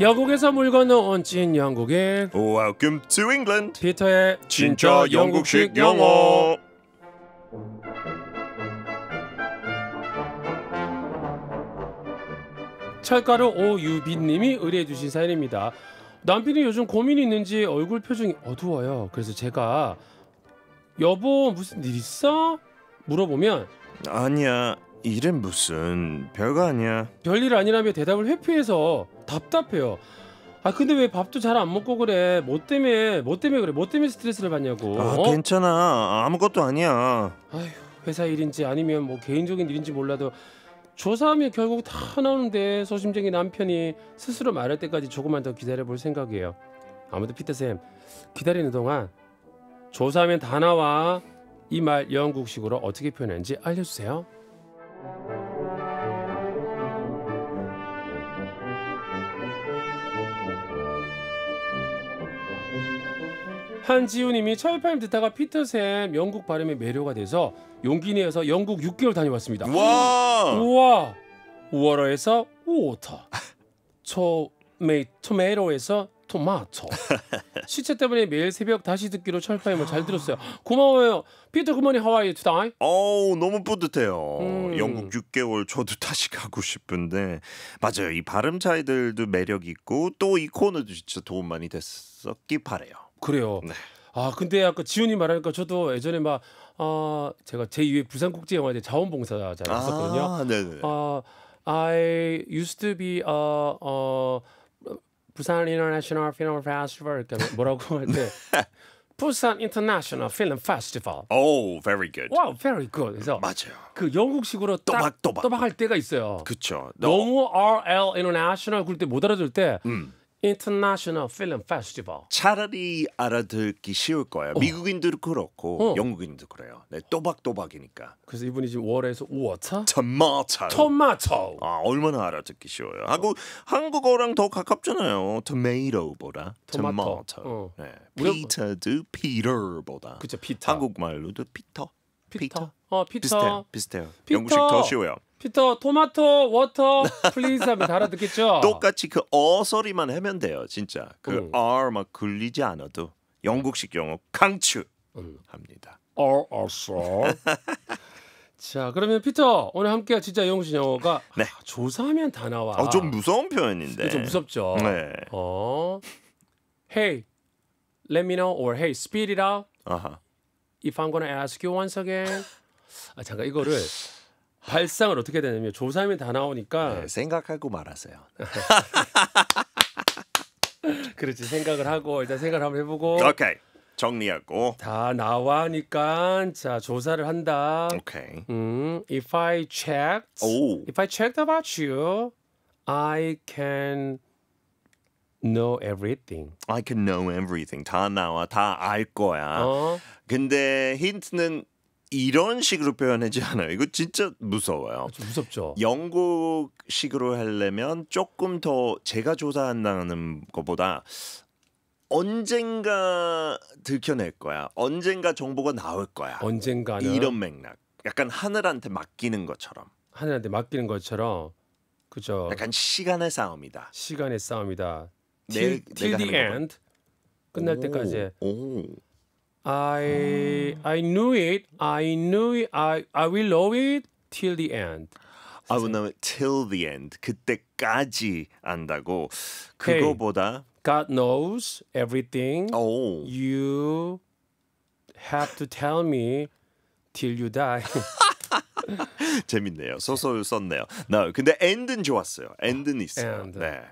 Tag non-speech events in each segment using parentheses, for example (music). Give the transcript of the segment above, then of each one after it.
영국에서 물건을 얹힌 영국의 Welcome to England. 피터의 진짜 영국식 영어. 철가루 오유빈님이 의뢰해주신 사연입니다. 남편이 요즘 고민이 있는지 얼굴 표정이 어두워요. 그래서 제가 여보 무슨 일 있어? 물어보면 아니야 일은 무슨 별거 아니야 별일 아니라며 대답을 회피해서 답답해요 아 근데 왜 밥도 잘 안 먹고 그래 뭐 때문에 뭐 때문에 그래 뭐 때문에 스트레스를 받냐고 아 어? 괜찮아 아무것도 아니야 아휴 회사 일인지 아니면 뭐 개인적인 일인지 몰라도 조사하면 결국 다 나오는데 소심쟁이 남편이 스스로 말할 때까지 조금만 더 기다려볼 생각이에요 아무튼 피터쌤 기다리는 동안 조사하면 다나와이 말 영국식으로 어떻게 표현하는지 알려주세요. 한지우님이 철판임 듣다가 피터쌤 영국 발음에 매료가 돼서 용기 내어서 영국 6개월 다녀왔습니다. 우와! 우와! 워러에서 워터, 토, 메이, 토메로에서 토마토. 시체 때문에 매일 새벽 다시 듣기로 철파임을 뭐 잘 들었어요. 고마워요. 피터 그머니 하와이 투다이. 어우 너무 뿌듯해요. 음. 영국 6개월 저도 다시 가고 싶은데 맞아요. 이 발음 차이들도 매력 있고 또 이 코너도 진짜 도움 많이 됐었기 바래요. 그래요. 네. 아 근데 아까 지훈이 말하니까 저도 예전에 막 아, 제가 제2회 부산국제영화제 자원봉사자를 었거든요 아, 네네. 아, I used to be a, a 어, 부산 인터내셔널 필름 페스티벌 뭐라고 할때 (laughs) 부산 인터내셔널 필름 페스티벌. Oh, very good. Wow, very good. 그래서 맞아요. 그 영국식으로 또박 또박 또박할 때가 있어요. 그렇죠. 너무 RL 인터내셔널 굴때못 알아들 때. 음. International Film Festival. 차라리 알아듣기 쉬울 거예요. 어. 미국인들도 그렇고 어. 영국인도 그래요. 네, 또박또박이니까. 그래서 이분이 지금 월에서 우어 토마토. 토마토. 아 얼마나 알아듣기 쉬워요. 하고 한국어랑 더 가깝잖아요. 토메이로보다 토마토. 토마토. 네. 피터도 피터보다. 그쵸 피터. 한국말로도 피터. 피터. 피터. 어 피터 비슷해 비슷해요. 피터, 영국식 더 쉬워요. 피터 토마토 워터 플리즈 하면 달아듣겠죠. (laughs) 똑같이 그어 소리만 하면 돼요. 진짜 그 음. 막 굴리지 않아도 영국식 영어 강추합니다. 음. 알았어. (laughs) 자 그러면 피터 오늘 함께 진짜 영국식 영어가 네. 아, 조사하면 다 나와. 어, 좀 무서운 표현인데. 좀 무섭죠. 네. 어. Hey, let me know or hey, speed it u t Uh -huh. If I'm gonna ask you once again. 아, 잠깐 이거를 발상을 어떻게 되냐면 조사이다 나오니까 네, 생각하고 말았어요. (laughs) 그렇지 생각을 하고 일단 생각을 한번 해보고 오케이 정리하고 다 나와니까 자 조사를 한다. 오케이. 음, if I checked, 오. if I checked about you, I can know everything. I can know everything. 다 나와 다 알 거야. 어? 근데 힌트는 이런 식으로 표현하지 않아요. 이거 진짜 무서워요. 그렇죠. 무섭죠. 영국식으로 하려면 조금 더 제가 조사한다는 것보다 언젠가 들켜낼 거야. 언젠가 정보가 나올 거야. 언젠가는 이런 맥락. 약간 하늘한테 맡기는 것처럼. 하늘한테 맡기는 것처럼. 그죠. 약간 시간의 싸움이다. 시간의 싸움이다. 내, till, till the end. 끝날 오, 때까지. 오. I I knew it. I knew it. I I will know it till the end. I will know it till the end. 그때까지 안다고. 그거보다 God knows everything. 오. You have to tell me till you die. 재밌네요. 소설 썼네요. No, 근데 e n 는 좋았어요. e n 는 있어요. End. 네.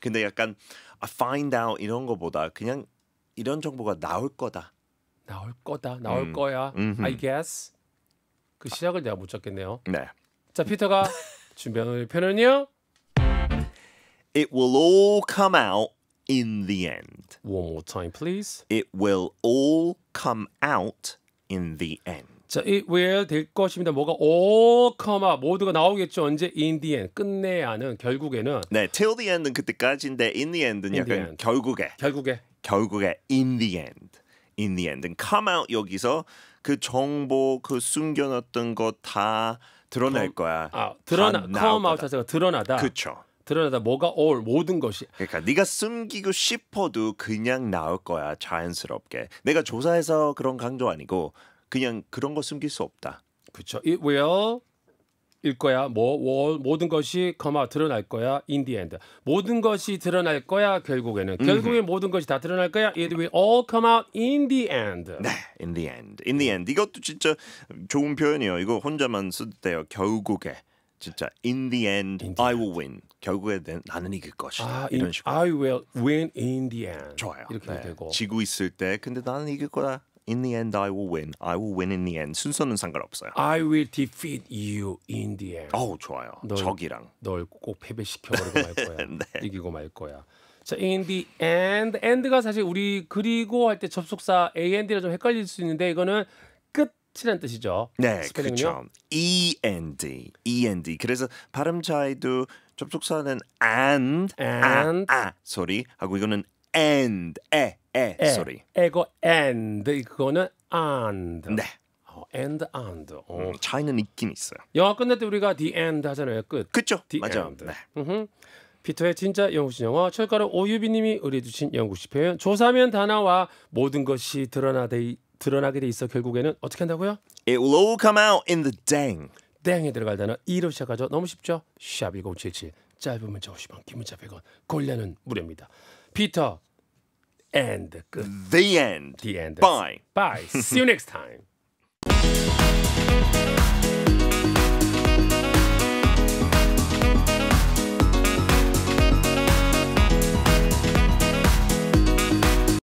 근데 약간 I find out 이런 거보다 그냥 이런 정보가 나올 거다. 나올 거다, 나올 음. 거야. 음흠. I guess. 그 시작을 내가 못 잡겠네요. 네. 자, 피터가 준비한 오늘 표현은요. It will all come out in the end. One more time, please. It will all come out in the end. 자, it will 될 것입니다. 뭐가 all come out 모두가 나오겠죠. 언제 in the end 끝내야는 결국에는 네, till the end은 그때까지인데 in the end은 in 약간 the end. 결국에 결국에 결국에 in the end. in the end. And come out 여기서 그 정보 그 숨겨놨던 거다 드러낼 come, 거야. 아, 드러나. come out 자체가 드러나다. 그렇죠. 드러나다 뭐가 a 모든 것이 그러니까 네가 숨기고 싶어도 그냥 나올 거야 자연스럽게 내가 조사해서 그런 강조 아니고 그냥 그런 거 숨길 수 없다 그렇죠 it will 일 거야. 뭐, 뭐 모든 것이 거마 드러날 거야. 인디엔드. 모든 것이 드러날 거야. 결국에는 음 결국에 모든 것이 다 드러날 거야. It will all come out in the end. 네, in the end. in the end. 이것도 진짜 좋은 표현이에요. 이거 혼자만 쓰대요. 결국에 진짜 in the end, in the I will win. 결국에 나는 이길 것이다. 아, 이런 식으로. I will win in the end. 좋아요. 이렇게 네. 되고. 지고 있을 때 근데 나는 이길 거야. In the end, I will win. I will win in the end. 순서는 상관없어요. I will defeat you in the end. 어 좋아요. 널, 적이랑 널 꼭 패배시켜버리고 말 거야. (laughs) 네. 이기고 말 거야. 자, in the end. end가 사실 우리 그리고 할 때 접속사 a n d 를좀 헷갈릴 수 있는데 이거는 끝이란 뜻이죠. 네, 그렇죠. e n d, e n d. 그래서 발음 차이도 접속사는 and, and, 아, 아 소리 하고 이거는 and 에, 에, 에 소리. 에고 and 이거는 and. 네. 어, and and. 어. 음, 차이는 있긴 있어요. 영화 끝날 때 우리가 the end 하잖아요. 끝. 그쵸. t 맞아. e 네. 으흠. 피터의 진짜 영국식 영화 철가루 오유비님이 의뢰주신 영국식 표현 조사면 단어와 모든 것이 드러나되 드러나게 돼 있어 결국에는 어떻게 한다고요? It will all come out in the dang. 땡에 들어갈 단어 이로 시작하죠. 너무 쉽죠? 샵1077 짧은 문자 50원 긴 문자 100원 골라는 무료입니다. Peter. And The end. The end. Bye. Bye. See you next time. (laughs)